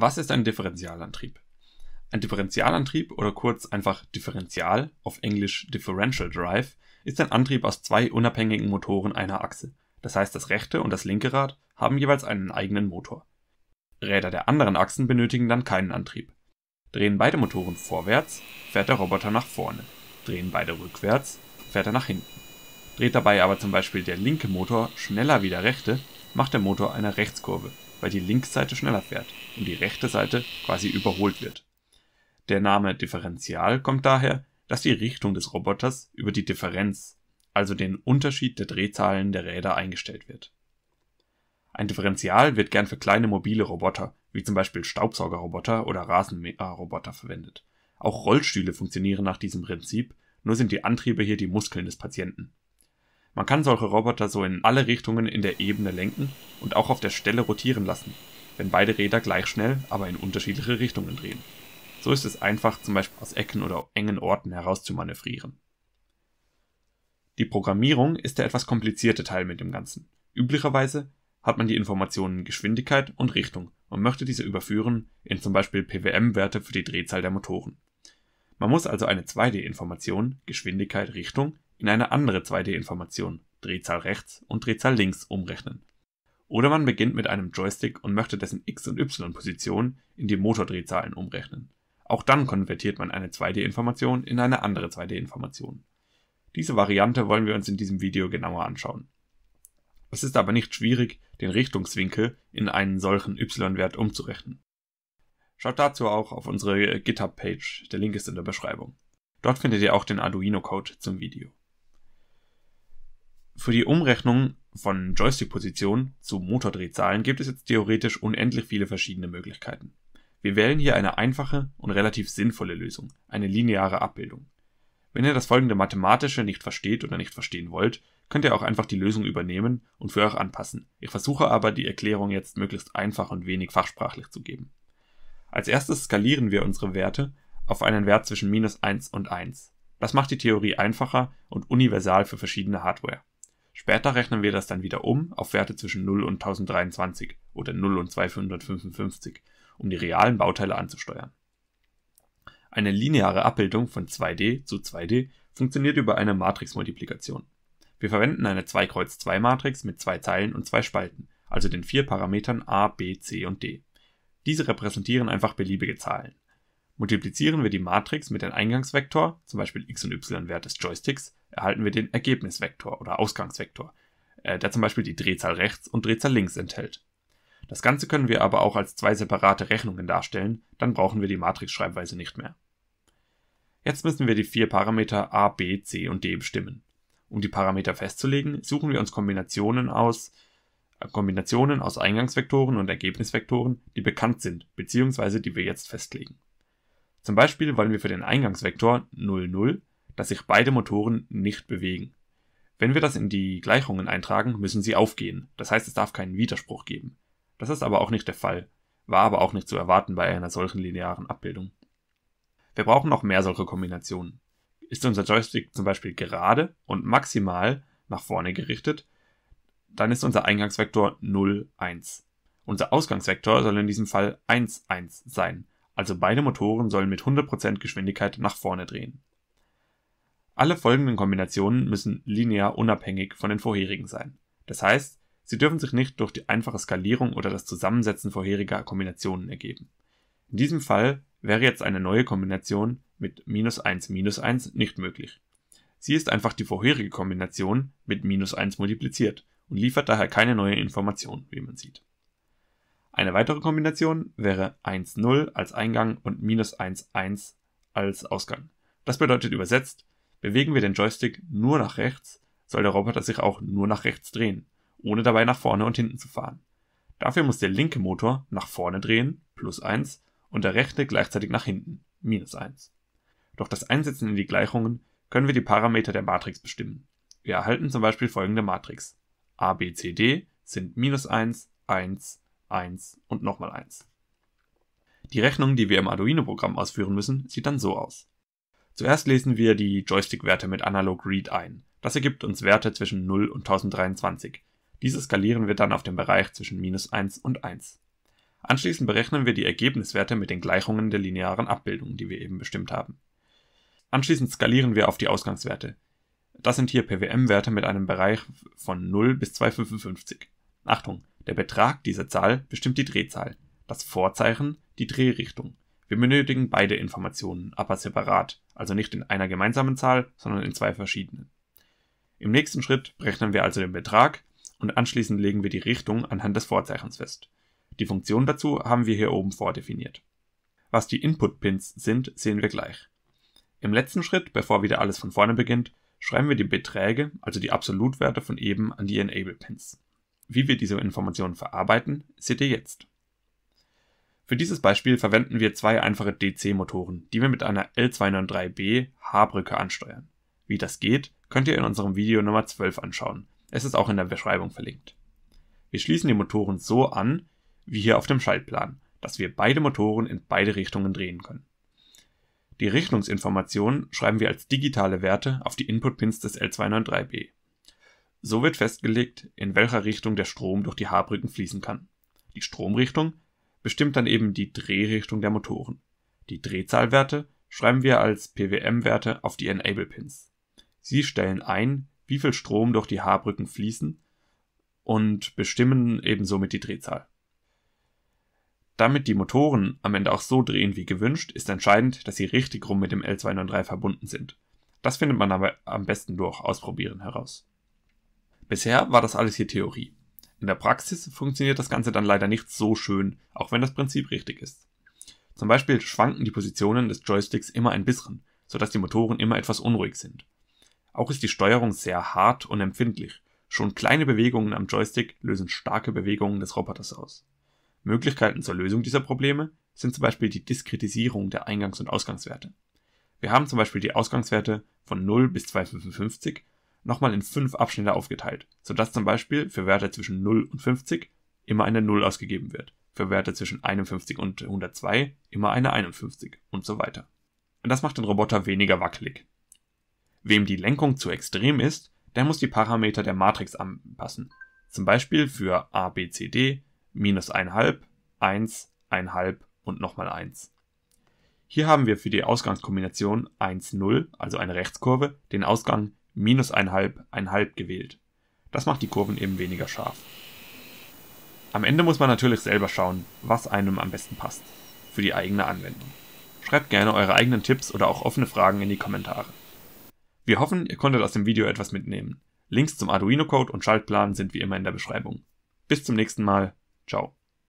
Was ist ein Differentialantrieb? Ein Differentialantrieb oder kurz einfach Differential, auf Englisch Differential Drive, ist ein Antrieb aus zwei unabhängigen Motoren einer Achse. Das heißt, das rechte und das linke Rad haben jeweils einen eigenen Motor. Räder der anderen Achsen benötigen dann keinen Antrieb. Drehen beide Motoren vorwärts, fährt der Roboter nach vorne. Drehen beide rückwärts, fährt er nach hinten. Dreht dabei aber zum Beispiel der linke Motor schneller wie der rechte, macht der Motor eine Rechtskurve weil die Linksseite schneller fährt und die rechte Seite quasi überholt wird. Der Name Differential kommt daher, dass die Richtung des Roboters über die Differenz, also den Unterschied der Drehzahlen der Räder eingestellt wird. Ein Differential wird gern für kleine mobile Roboter, wie zum Beispiel Staubsaugerroboter oder Rasenmäherroboter verwendet. Auch Rollstühle funktionieren nach diesem Prinzip, nur sind die Antriebe hier die Muskeln des Patienten. Man kann solche Roboter so in alle Richtungen in der Ebene lenken und auch auf der Stelle rotieren lassen, wenn beide Räder gleich schnell, aber in unterschiedliche Richtungen drehen. So ist es einfach, zum Beispiel aus Ecken oder engen Orten herauszumanövrieren. Die Programmierung ist der etwas komplizierte Teil mit dem Ganzen. Üblicherweise hat man die Informationen Geschwindigkeit und Richtung und möchte diese überführen in zum Beispiel PWM-Werte für die Drehzahl der Motoren. Man muss also eine 2D-Information Geschwindigkeit Richtung in eine andere 2D-Information, Drehzahl rechts und Drehzahl links, umrechnen. Oder man beginnt mit einem Joystick und möchte dessen X- und Y-Position in die Motordrehzahlen umrechnen. Auch dann konvertiert man eine 2D-Information in eine andere 2D-Information. Diese Variante wollen wir uns in diesem Video genauer anschauen. Es ist aber nicht schwierig, den Richtungswinkel in einen solchen Y-Wert umzurechnen. Schaut dazu auch auf unsere GitHub-Page, der Link ist in der Beschreibung. Dort findet ihr auch den Arduino-Code zum Video. Für die Umrechnung von Joystick-Position zu Motordrehzahlen gibt es jetzt theoretisch unendlich viele verschiedene Möglichkeiten. Wir wählen hier eine einfache und relativ sinnvolle Lösung, eine lineare Abbildung. Wenn ihr das folgende mathematische nicht versteht oder nicht verstehen wollt, könnt ihr auch einfach die Lösung übernehmen und für euch anpassen. Ich versuche aber, die Erklärung jetzt möglichst einfach und wenig fachsprachlich zu geben. Als erstes skalieren wir unsere Werte auf einen Wert zwischen minus 1 und 1. Das macht die Theorie einfacher und universal für verschiedene Hardware. Später rechnen wir das dann wieder um auf Werte zwischen 0 und 1023 oder 0 und 255, um die realen Bauteile anzusteuern. Eine lineare Abbildung von 2D zu 2D funktioniert über eine Matrixmultiplikation. Wir verwenden eine 2x2-Matrix mit zwei Zeilen und zwei Spalten, also den vier Parametern a, b, c und d. Diese repräsentieren einfach beliebige Zahlen. Multiplizieren wir die Matrix mit dem Eingangsvektor, zum Beispiel x und y-Wert des Joysticks, erhalten wir den Ergebnisvektor oder Ausgangsvektor, äh, der zum Beispiel die Drehzahl rechts und Drehzahl links enthält. Das Ganze können wir aber auch als zwei separate Rechnungen darstellen, dann brauchen wir die Matrix-Schreibweise nicht mehr. Jetzt müssen wir die vier Parameter a, b, c und d bestimmen. Um die Parameter festzulegen, suchen wir uns Kombinationen aus, äh, Kombinationen aus Eingangsvektoren und Ergebnisvektoren, die bekannt sind, bzw. die wir jetzt festlegen. Zum Beispiel wollen wir für den Eingangsvektor 0, 0 dass sich beide Motoren nicht bewegen. Wenn wir das in die Gleichungen eintragen, müssen sie aufgehen, das heißt es darf keinen Widerspruch geben. Das ist aber auch nicht der Fall, war aber auch nicht zu erwarten bei einer solchen linearen Abbildung. Wir brauchen noch mehr solche Kombinationen. Ist unser Joystick zum Beispiel gerade und maximal nach vorne gerichtet, dann ist unser Eingangsvektor 0, 1. Unser Ausgangsvektor soll in diesem Fall 1, 1 sein, also beide Motoren sollen mit 100% Geschwindigkeit nach vorne drehen. Alle folgenden Kombinationen müssen linear unabhängig von den vorherigen sein. Das heißt, sie dürfen sich nicht durch die einfache Skalierung oder das Zusammensetzen vorheriger Kombinationen ergeben. In diesem Fall wäre jetzt eine neue Kombination mit minus 1 minus 1 nicht möglich. Sie ist einfach die vorherige Kombination mit minus 1 multipliziert und liefert daher keine neue Information, wie man sieht. Eine weitere Kombination wäre 1 0 als Eingang und minus 1 1 als Ausgang. Das bedeutet übersetzt, Bewegen wir den Joystick nur nach rechts, soll der Roboter sich auch nur nach rechts drehen, ohne dabei nach vorne und hinten zu fahren. Dafür muss der linke Motor nach vorne drehen, plus 1, und der rechte gleichzeitig nach hinten, minus 1. Durch das Einsetzen in die Gleichungen können wir die Parameter der Matrix bestimmen. Wir erhalten zum Beispiel folgende Matrix. A, B, C, D sind minus 1, 1, 1 und nochmal 1. Die Rechnung, die wir im Arduino-Programm ausführen müssen, sieht dann so aus. Zuerst lesen wir die Joystick-Werte mit Analog Read ein. Das ergibt uns Werte zwischen 0 und 1023. Diese skalieren wir dann auf den Bereich zwischen minus 1 und 1. Anschließend berechnen wir die Ergebniswerte mit den Gleichungen der linearen Abbildung, die wir eben bestimmt haben. Anschließend skalieren wir auf die Ausgangswerte. Das sind hier PWM-Werte mit einem Bereich von 0 bis 255. Achtung, der Betrag dieser Zahl bestimmt die Drehzahl, das Vorzeichen die Drehrichtung. Wir benötigen beide Informationen, aber separat, also nicht in einer gemeinsamen Zahl, sondern in zwei verschiedenen. Im nächsten Schritt berechnen wir also den Betrag und anschließend legen wir die Richtung anhand des Vorzeichens fest. Die Funktion dazu haben wir hier oben vordefiniert. Was die Input-Pins sind, sehen wir gleich. Im letzten Schritt, bevor wieder alles von vorne beginnt, schreiben wir die Beträge, also die Absolutwerte von eben, an die Enable-Pins. Wie wir diese Informationen verarbeiten, seht ihr jetzt. Für dieses Beispiel verwenden wir zwei einfache DC-Motoren, die wir mit einer L293B H-Brücke ansteuern. Wie das geht, könnt ihr in unserem Video Nummer 12 anschauen. Es ist auch in der Beschreibung verlinkt. Wir schließen die Motoren so an, wie hier auf dem Schaltplan, dass wir beide Motoren in beide Richtungen drehen können. Die Richtungsinformationen schreiben wir als digitale Werte auf die Input-Pins des L293B. So wird festgelegt, in welcher Richtung der Strom durch die H-Brücken fließen kann. Die Stromrichtung bestimmt dann eben die Drehrichtung der Motoren. Die Drehzahlwerte schreiben wir als PWM-Werte auf die Enable-Pins. Sie stellen ein, wie viel Strom durch die H-Brücken fließen und bestimmen eben somit die Drehzahl. Damit die Motoren am Ende auch so drehen wie gewünscht, ist entscheidend, dass sie richtig rum mit dem l 203 verbunden sind. Das findet man aber am besten durch Ausprobieren heraus. Bisher war das alles hier Theorie. In der Praxis funktioniert das Ganze dann leider nicht so schön, auch wenn das Prinzip richtig ist. Zum Beispiel schwanken die Positionen des Joysticks immer ein bisschen, sodass die Motoren immer etwas unruhig sind. Auch ist die Steuerung sehr hart und empfindlich. Schon kleine Bewegungen am Joystick lösen starke Bewegungen des Roboters aus. Möglichkeiten zur Lösung dieser Probleme sind zum Beispiel die Diskretisierung der Eingangs- und Ausgangswerte. Wir haben zum Beispiel die Ausgangswerte von 0 bis 255 nochmal in fünf Abschnitte aufgeteilt, sodass zum Beispiel für Werte zwischen 0 und 50 immer eine 0 ausgegeben wird, für Werte zwischen 51 und 102 immer eine 51 und so weiter. das macht den Roboter weniger wackelig. Wem die Lenkung zu extrem ist, der muss die Parameter der Matrix anpassen. Zum Beispiel für A, B, C, D, minus 1,5, 1, 1,5 und nochmal 1. Hier haben wir für die Ausgangskombination 1, 0, also eine Rechtskurve, den Ausgang minus einhalb, einhalb gewählt. Das macht die Kurven eben weniger scharf. Am Ende muss man natürlich selber schauen, was einem am besten passt. Für die eigene Anwendung. Schreibt gerne eure eigenen Tipps oder auch offene Fragen in die Kommentare. Wir hoffen, ihr konntet aus dem Video etwas mitnehmen. Links zum Arduino-Code und Schaltplan sind wie immer in der Beschreibung. Bis zum nächsten Mal. Ciao.